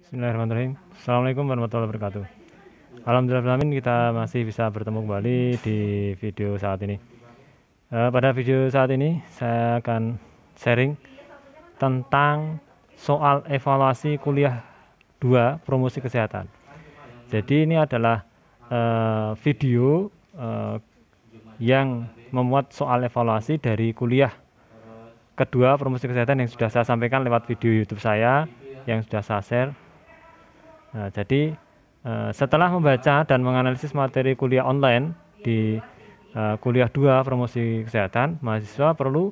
Bismillahirrahmanirrahim. Assalamualaikum warahmatullahi wabarakatuh. Alhamdulillah kita masih bisa bertemu kembali di video saat ini. Eh, pada video saat ini saya akan sharing tentang soal evaluasi kuliah 2 promosi kesehatan. Jadi ini adalah eh, video eh, yang memuat soal evaluasi dari kuliah kedua promosi kesehatan yang sudah saya sampaikan lewat video YouTube saya yang sudah saya share Nah, jadi uh, setelah membaca dan menganalisis materi kuliah online di uh, kuliah 2 promosi kesehatan, mahasiswa perlu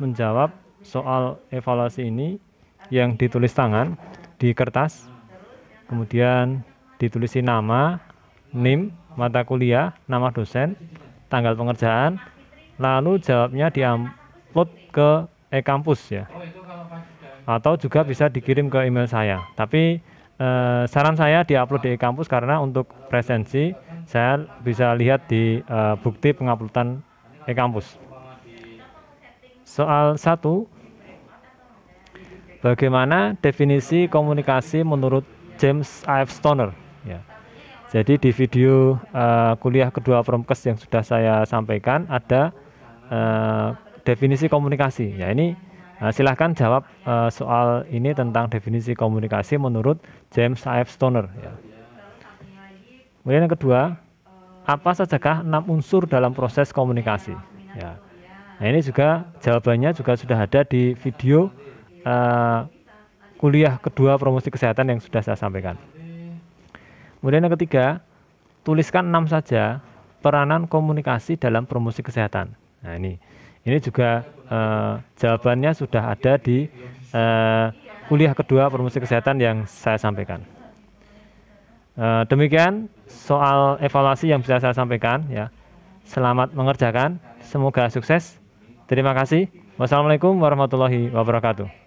menjawab soal evaluasi ini yang ditulis tangan di kertas, kemudian ditulisi nama, NIM, mata kuliah, nama dosen, tanggal pengerjaan, lalu jawabnya diupload ke e-kampus ya. Atau juga bisa dikirim ke email saya. Tapi Eh, saran saya diupload di kampus karena untuk presensi saya bisa lihat di eh, bukti penguploadan e-kampus. Soal satu, Bagaimana definisi komunikasi menurut James F. Stoner? Ya. Jadi di video uh, kuliah kedua Promkes yang sudah saya sampaikan ada uh, definisi komunikasi. Ya ini Nah, silahkan jawab uh, soal ini tentang definisi komunikasi menurut James A.F. Stoner. Ya. Kemudian yang kedua, apa sajakah enam unsur dalam proses komunikasi? Ya. Nah, ini juga jawabannya juga sudah ada di video uh, kuliah kedua promosi kesehatan yang sudah saya sampaikan. Kemudian yang ketiga, tuliskan enam saja peranan komunikasi dalam promosi kesehatan. Nah ini, ini juga uh, jawabannya sudah ada di uh, kuliah kedua promosi kesehatan yang saya sampaikan. Uh, demikian soal evaluasi yang bisa saya sampaikan ya. Selamat mengerjakan, semoga sukses. Terima kasih. Wassalamualaikum warahmatullahi wabarakatuh.